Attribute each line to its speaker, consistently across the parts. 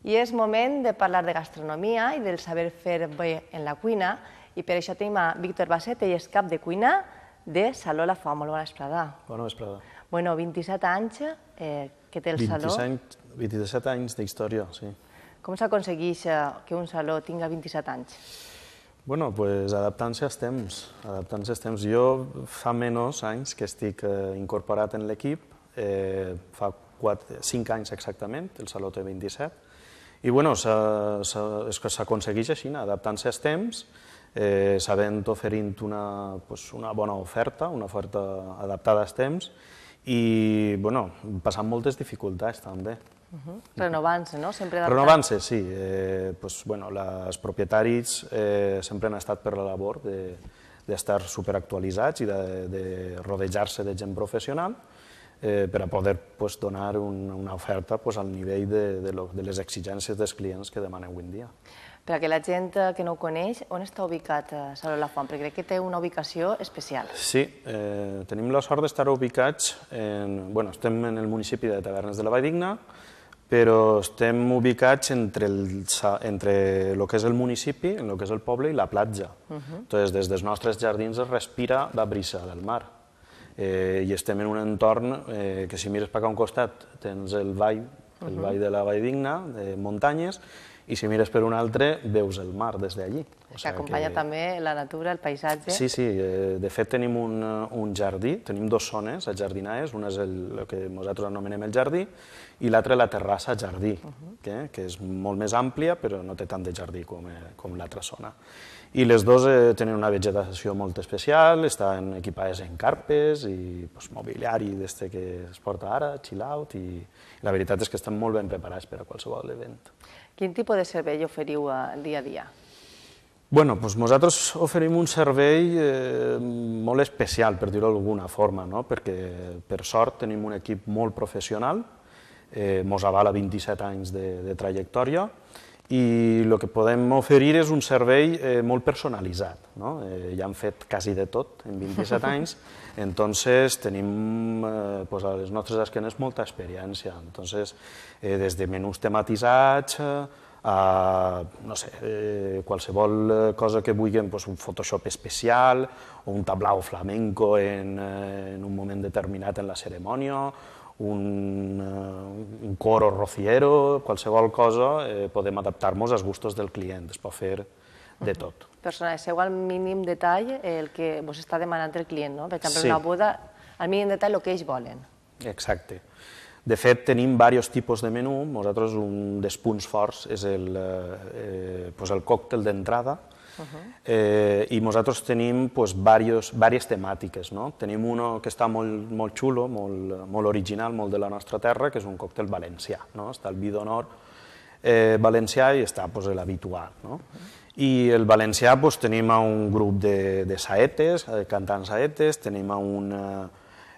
Speaker 1: I és moment de parlar de gastronomia i del saber fer bé en la cuina, i per això tenim a Víctor Basset, ell és cap de cuina de Saló La Font. Molt bona esplada. Bona esplada. Bueno, 27 anys eh, que té el 27 Saló.
Speaker 2: Anys, 27 anys d'història, sí.
Speaker 1: Com s'aconsegueix eh, que un Saló tinga 27 anys?
Speaker 2: Bueno, pues adaptant-se als temps, adaptant-se als temps. Jo fa menys anys que estic eh, incorporat en l'equip, eh, fa 4, 5 anys exactament, el Saló té 27, i bueno, s ha, s ha, és que s'aconsegueix així, adaptant-se als temps, eh, sabent oferint una, pues, una bona oferta, una oferta adaptada als temps, i bueno, passant moltes dificultats també.
Speaker 1: Uh -huh. Renovant-se, no? Sempre Renovant-se,
Speaker 2: sí. Eh, pues, bueno, els propietaris eh, sempre han estat per la labor d'estar de, superactualitzats i de, de rodejar-se de gent professional, eh, per a poder pues, donar un, una oferta pues, al nivell de, de, lo, de les exigències dels clients que demanen avui en dia.
Speaker 1: Perquè la gent eh, que no ho coneix, on està ubicat eh, Saló la Font? Perquè crec que té una ubicació especial.
Speaker 2: Sí, eh, tenim la sort d'estar ubicats en... Bueno, estem en el municipi de Tavernes de la Vall Digna, però estem ubicats entre el, entre lo que és el municipi, en lo que és el poble i la platja. Uh mhm. -huh. Entonces, des dels nostres jardins es respira la brisa del mar eh, i estem en un entorn eh, que si mires per a un costat tens el vall, el mhm. vall de la Vall Digna, de muntanyes, i si mires per un altre veus el mar des d'allí. O que acompanya que...
Speaker 1: també la natura, el paisatge... Sí,
Speaker 2: sí, eh, de fet tenim un, eh, un jardí, tenim dues zones ajardinades, una és el, el que nosaltres anomenem el jardí i l'altra la terrassa jardí, uh -huh. que, que és molt més àmplia però no té tant de jardí com, eh, com l'altra zona. I les dues eh, tenen una vegetació molt especial, estan equipades en carpes i pues, mobiliari d'este que es porta ara, chill out, i la veritat és que estan molt ben preparats per a qualsevol event.
Speaker 1: Quin tipus de servei oferiu dia a dia?
Speaker 2: bueno, doncs nosaltres oferim un servei eh, molt especial, per dir-ho d'alguna forma, no? perquè per sort tenim un equip molt professional, eh, avala 27 anys de, de trajectòria, i el que podem oferir és un servei eh, molt personalitzat. No? Eh, ja han fet quasi de tot en 27 anys, entonces tenim eh, pues, a les nostres esquenes molta experiència. Entonces, eh, des de menús tematitzats, eh, a, no sé, eh, qualsevol eh, cosa que vulguem, doncs un Photoshop especial, o un tablao flamenco en, eh, en un moment determinat en la cerimònia, un, eh, un coro rociero, qualsevol cosa, eh, podem adaptar-nos als gustos del client, es pot fer de tot.
Speaker 1: Personalitzeu al mínim detall el que vos està demanant el client, no? Per exemple, sí. una boda, al mínim detall el que ells volen.
Speaker 2: Exacte. De fet, tenim diversos tipus de menú. Nosaltres un dels punts forts és el, eh, eh pues el còctel d'entrada, Uh -huh. eh, i nosaltres tenim pues, varios, diverses temàtiques. No? Tenim un que està molt, molt xulo, molt, molt original, molt de la nostra terra, que és un còctel valencià. No? Està el vi d'honor eh, valencià i està pues, l'habitual. No? Uh -huh. I el valencià pues, tenim un grup de, de saetes, eh, cantants saetes, tenim un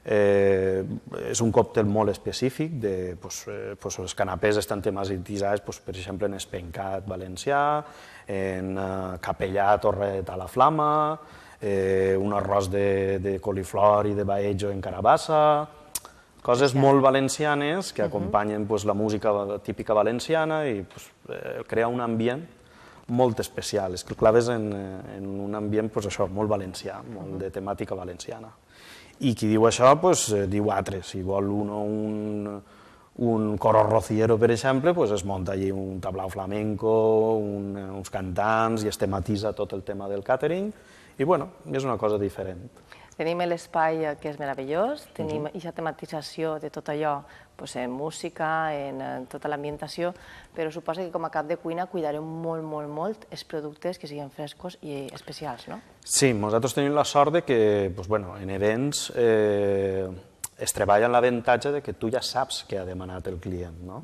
Speaker 2: Eh, és un còctel molt específic, de, pues, eh, pues els canapés estan tematitzats, pues, per exemple, en Espencat valencià, en eh, Capellà Torret a la Flama, eh, un arròs de, de coliflor i de baejo en carabassa, coses molt valencianes que mhm. acompanyen pues, la música típica valenciana i pues, eh, crea un ambient molt especial. És que el claves en, eh, en un ambient pues, això, molt valencià, molt mhm. de temàtica valenciana i qui diu això, doncs, diu altres. Si vol un, un, un coro rociero, per exemple, doncs es munta allí un tablao flamenco, un, uns cantants, i es tematitza tot el tema del catering, i bueno, és una cosa diferent.
Speaker 1: Tenim l'espai eh, que és meravellós, tenim aquesta tematització de tot allò en música, en, eh, tota l'ambientació, però suposa que com a cap de cuina cuidarem molt, molt, molt els productes que siguin frescos i especials, no?
Speaker 2: Sí, nosaltres tenim la sort que, bueno, en Edens eh, es treballa en l'avantatge de que tu ja saps què ha demanat el client, no?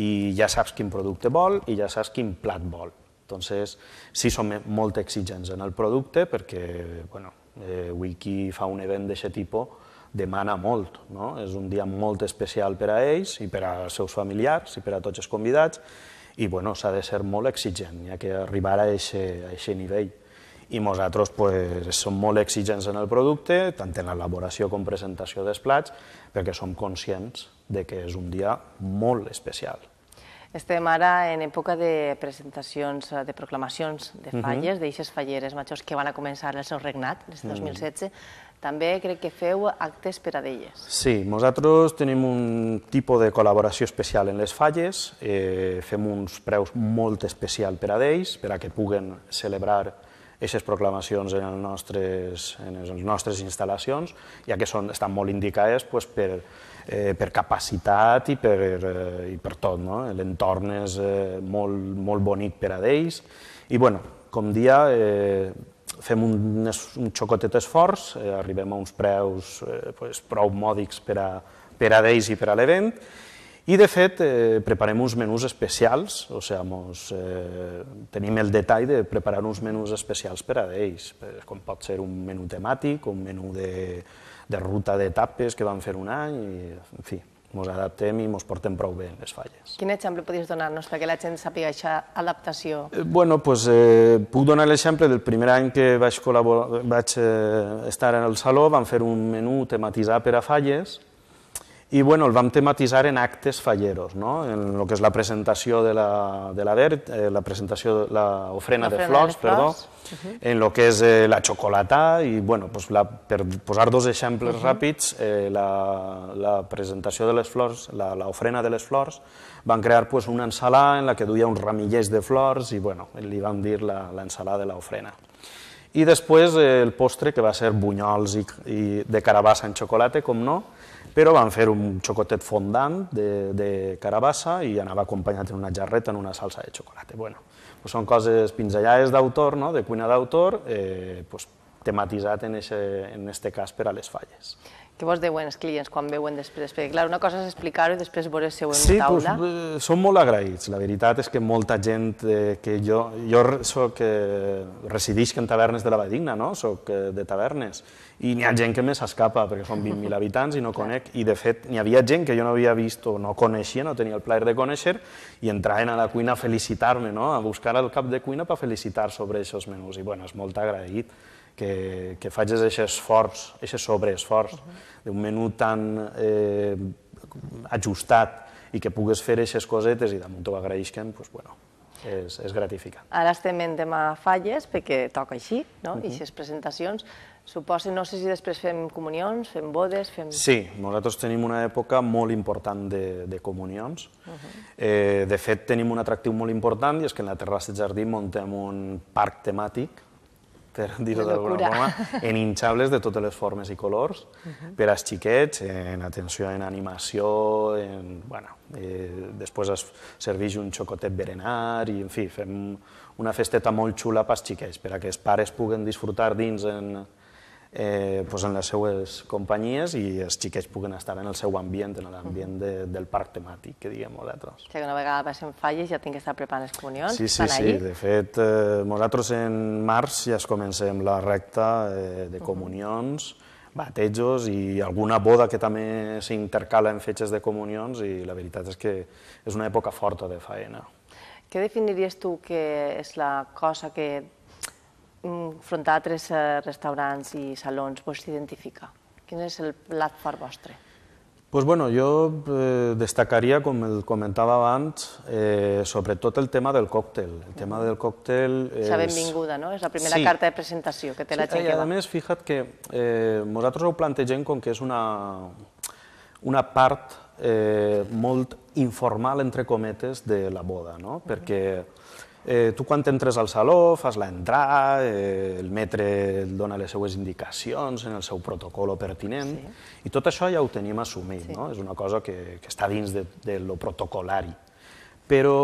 Speaker 2: I ja saps quin producte vol i ja saps quin plat vol. Entonces, sí som molt exigents en el producte perquè, bueno, Eh, Wiki fa un event d'aquest tipus, demana molt. No? És un dia molt especial per a ells i per als seus familiars i per a tots els convidats i bueno, s'ha de ser molt exigent, ja que arribar a aquest nivell. I nosaltres pues, som molt exigents en el producte, tant en l'elaboració com presentació dels plats, perquè som conscients de que és un dia molt especial.
Speaker 1: Estem ara en època de presentacions, eh, de proclamacions de falles, d'eixes falleres majors que van a començar el seu regnat, des de 2016. També crec que feu actes per a d'elles.
Speaker 2: Sí, nosaltres tenim un tipus de col·laboració especial en les falles, eh, fem uns preus molt especial per a d'ells, per a que puguen celebrar aquestes proclamacions en, nostres, en les nostres instal·lacions, ja que són, estan molt indicades pues, per eh, per capacitat i per, eh, i per tot. No? L'entorn és eh, molt, molt bonic per a ells. I bueno, com dia, eh, fem un, un xocotet esforç, eh, arribem a uns preus eh, pues, prou mòdics per a, per a ells i per a l'event, i, de fet, eh, preparem uns menús especials, o sigui, mos, eh, tenim el detall de preparar uns menús especials per a ells, com pot ser un menú temàtic, un menú de, de ruta d'etapes que van fer un any, i, en fi, ens adaptem i ens portem prou bé en les falles.
Speaker 1: Quin exemple podries donar-nos perquè la gent sàpiga aquesta adaptació?
Speaker 2: Eh, bueno, pues, eh, puc donar l'exemple del primer any que vaig, vaig eh, estar en el Saló, van fer un menú tematitzat per a falles, i bueno, el vam tematitzar en actes falleros, no? en el que és la presentació de la, de la DERT, eh, la presentació, la ofrena de flors, de flors, perdó, uh -huh. en el que és eh, la xocolata, i bueno, pues la, per posar dos exemples uh -huh. ràpids, eh, la, la presentació de les flors, la, ofrena de les flors, van crear pues, una ensalada en la que duia uns ramillers de flors i bueno, li van dir l'ensalada de l'ofrena. I després eh, el postre, que va ser bunyols i, i de carabassa en xocolata, com no, però van fer un xocotet fondant de, de carabassa i anava acompanyat en una jarreta en una salsa de xocolata. Bueno, doncs són coses pinzellades d'autor, no? de cuina d'autor, eh, doncs tematitzat en, aquest en este cas per a les falles.
Speaker 1: Què vols dir els clients quan veuen després? Perquè, clar, una cosa és explicar-ho i després veure seu en sí, taula. Sí, eh,
Speaker 2: pues, són molt agraïts. La veritat és que molta gent eh, que jo... Jo soc, eh, residix en tavernes de la Badigna, no? Soc eh, de tavernes. I n'hi ha gent que més s'escapa, perquè són 20.000 habitants i no conec. I, de fet, n'hi havia gent que jo no havia vist o no coneixia, no tenia el plaer de conèixer, i entraven a la cuina a felicitar-me, no? A buscar el cap de cuina per felicitar sobre aquests menús. I, bueno, és molt agraït que, que faig és aquest esforç, aquest sobreesforç, uh -huh. d'un menú tan eh, ajustat i que pugues fer aquestes cosetes i damunt ho agraeixen, doncs, bueno, és, és gratificant.
Speaker 1: Ara estem en tema falles, perquè toca així, no? Uh -huh. I aquestes presentacions, Suposo, no sé si després fem comunions, fem bodes, fem... Sí,
Speaker 2: nosaltres tenim una època molt important de, de comunions. Uh -huh. eh, de fet, tenim un atractiu molt important i és que en la Terrassa Jardí muntem un parc temàtic per dir-ho d'alguna forma, en hinxables de totes les formes i colors, uh mhm. -huh. per als xiquets, en atenció en animació, en, bueno, eh, després es serveix un xocotet berenar, i en fi, fem una festeta molt xula pels xiquets, per a que els pares puguen disfrutar dins en, eh, pues en les seues companyies i els xiquets puguen estar en el seu ambient, en l'ambient de, del parc temàtic, que diguem nosaltres. O
Speaker 1: sigui, que una vegada passen falles ja tinc que estar preparant les comunions, sí, sí, Sí, de
Speaker 2: fet, eh, nosaltres en març ja es comencem la recta eh, de comunions, batejos i alguna boda que també s'intercala en fetges de comunions i la veritat és que és una època forta de faena.
Speaker 1: Què definiries tu que és la cosa que enfrontar a tres eh, restaurants i salons vos identifica? Quin és el plat per vostre?
Speaker 2: Pues bueno, jo eh, destacaria, com el comentava abans, eh, sobretot el tema del còctel. El tema mm. del còctel... És la benvinguda,
Speaker 1: no? És la primera sí. carta de presentació que té sí, la gent i, que va. A
Speaker 2: més, fija't que eh, nosaltres ho plantegem com que és una, una part eh, molt informal, entre cometes, de la boda, no? Mm-hmm. Perquè... Uh -huh eh, tu quan entres al saló fas l'entrada, eh, el metre et dona les seues indicacions en el seu protocol pertinent, sí. i tot això ja ho tenim assumit, sí. no? és una cosa que, que està dins de, de lo protocolari. Però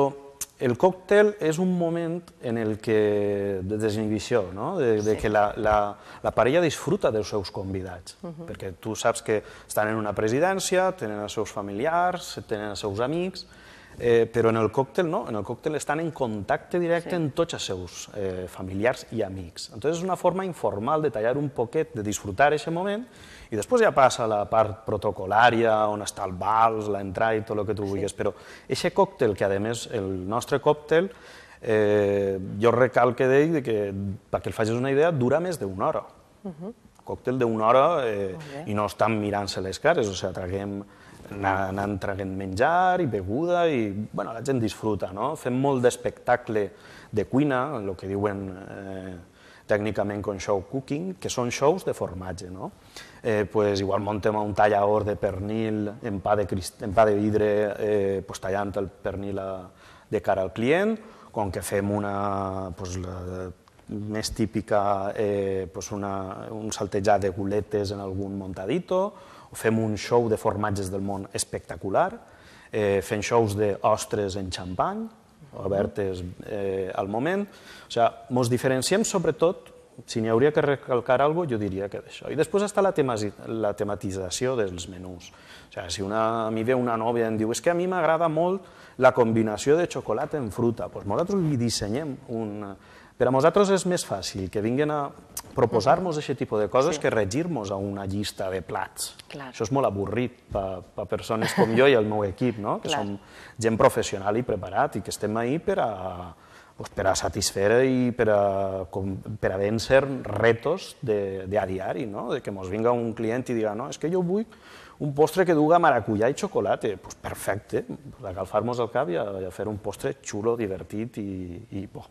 Speaker 2: el còctel és un moment en el que, de desinhibició, no? de, sí. de que la, la, la parella disfruta dels seus convidats, uh -huh. perquè tu saps que estan en una presidència, tenen els seus familiars, tenen els seus amics, Eh, però en el còctel no, en el còctel estan en contacte directe sí. amb tots els seus eh, familiars i amics. Entonces és una forma informal de tallar un poquet, de disfrutar aquest moment, i després ja passa la part protocolària, on està el vals, l'entrada i tot el que tu sí. vulguis, però aquest còctel, que a més el nostre còctel, eh, jo recalque d'ell que, perquè el facis una idea, dura més d'una hora. Uh -huh. Còctel d'una hora eh, i no estan mirant-se les cares, o sigui, traguem anant traguent menjar i beguda i bueno, la gent disfruta. No? Fem molt d'espectacle de cuina, el que diuen eh, tècnicament con show cooking, que són shows de formatge. No? Eh, pues, igual muntem un tallaor de pernil en pa de, crist en pa de vidre eh, pues, tallant el pernil a, de cara al client, com que fem una, pues, la, més típica, eh, pues una, un saltejat de goletes en algun montadito, fem un show de formatges del món espectacular, eh, fent shows d'ostres en xampany, obertes eh, al moment. O sigui, ens diferenciem sobretot, si n'hi hauria que recalcar alguna cosa, jo diria que d'això. I després està la, tema, la tematització dels menús. O sigui, si una, a mi ve una nòvia i em diu és que a mi m'agrada molt la combinació de xocolata en fruta, doncs nosaltres li dissenyem un... Per a nosaltres és més fàcil que vinguin a proposar-nos aquest tipus de coses que regir-nos a una llista de plats. Això és molt avorrit per, persones com jo i el meu equip, no? que som gent professional i preparat i que estem ahí per a, per a satisfer i per a, com, per a vèncer retos de, de a diari, no? de que ens vinga un client i diga no, és que jo vull un postre que duga maracullà i xocolata, pues perfecte, agafar-nos el cap i a fer un postre xulo, divertit i, i bo.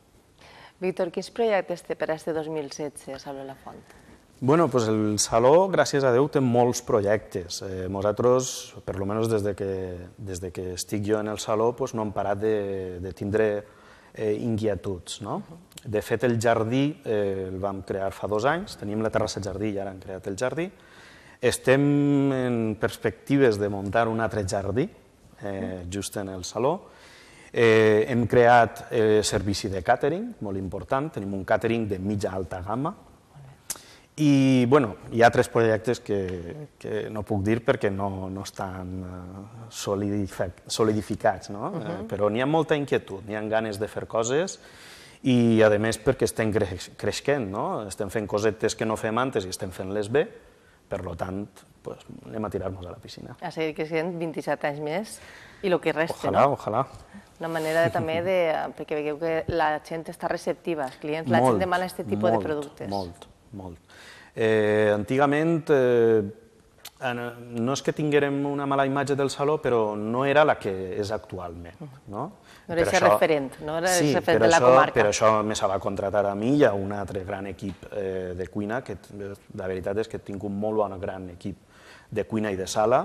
Speaker 1: Víctor, quins projectes té per a este 2016 a Saló La Font?
Speaker 2: Bueno, pues el Saló, gràcies a Déu, té molts projectes. Eh, nosaltres, per almenys des de, que, des de que estic jo en el Saló, pues no hem parat de, de tindre eh, inquietuds. No? De fet, el jardí eh, el vam crear fa dos anys, teníem la terrassa jardí i ara hem creat el jardí. Estem en perspectives de muntar un altre jardí, eh, just en el Saló, Eh, hem creat eh, servici de catering, molt important, tenim un catering de mitja-alta gamma, i bueno, hi ha tres projectes que, que no puc dir perquè no, no estan eh, solidificats, no? Uh eh, -huh. Mhm. però n'hi ha molta inquietud, n'hi ha ganes de fer coses i, a més, perquè estem creixent, no? estem fent cosetes que no fem antes i estem fent-les bé, per tant, pues, anem a tirar-nos a la piscina.
Speaker 1: A seguir creixent 27 anys més i el que resta. Ojalà, no? ojalà. Una manera de, també de, perquè veieu que la gent està receptiva, els clients, molt, la gent demana aquest tipus molt, de productes. Molt,
Speaker 2: molt. Eh, antigament, eh, Eh, no és que tinguérem una mala imatge del Saló, però no era la que és actualment. No, no era això, referent,
Speaker 1: no era sí, referent de la comarca. comarca. Per
Speaker 2: això me se va contratar a mi i a un altre gran equip eh, de cuina, que la veritat és que tinc un molt bon gran equip de cuina i de sala,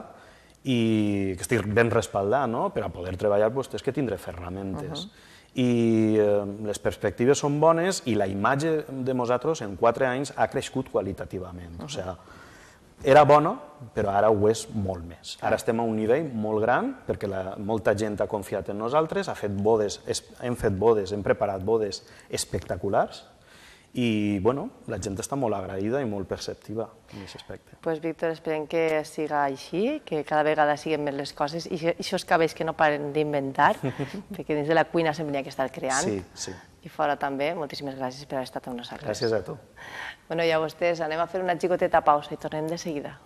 Speaker 2: i que estic ben respaldat, no? per a poder treballar pues, és que tindré ferramentes. Uh -huh i eh, les perspectives són bones i la imatge de nosaltres en quatre anys ha crescut qualitativament. Uh -huh. O sigui, era bona, però ara ho és molt més. Ara estem a un nivell molt gran, perquè la, molta gent ha confiat en nosaltres, ha fet bodes, es, hem fet bodes, hem preparat bodes espectaculars, i bueno, la gent està molt agraïda i molt perceptiva en aquest aspecte.
Speaker 1: Doncs pues, Víctor, esperem que siga així, que cada vegada siguin més les coses i això és que no paren d'inventar, perquè dins de la cuina sempre n'hi ha que estar creant. Sí, sí i fora també. Moltíssimes gràcies per haver estat amb nosaltres. Gràcies a tu. Bueno, i a vostès, anem a fer una xicoteta pausa i tornem de seguida.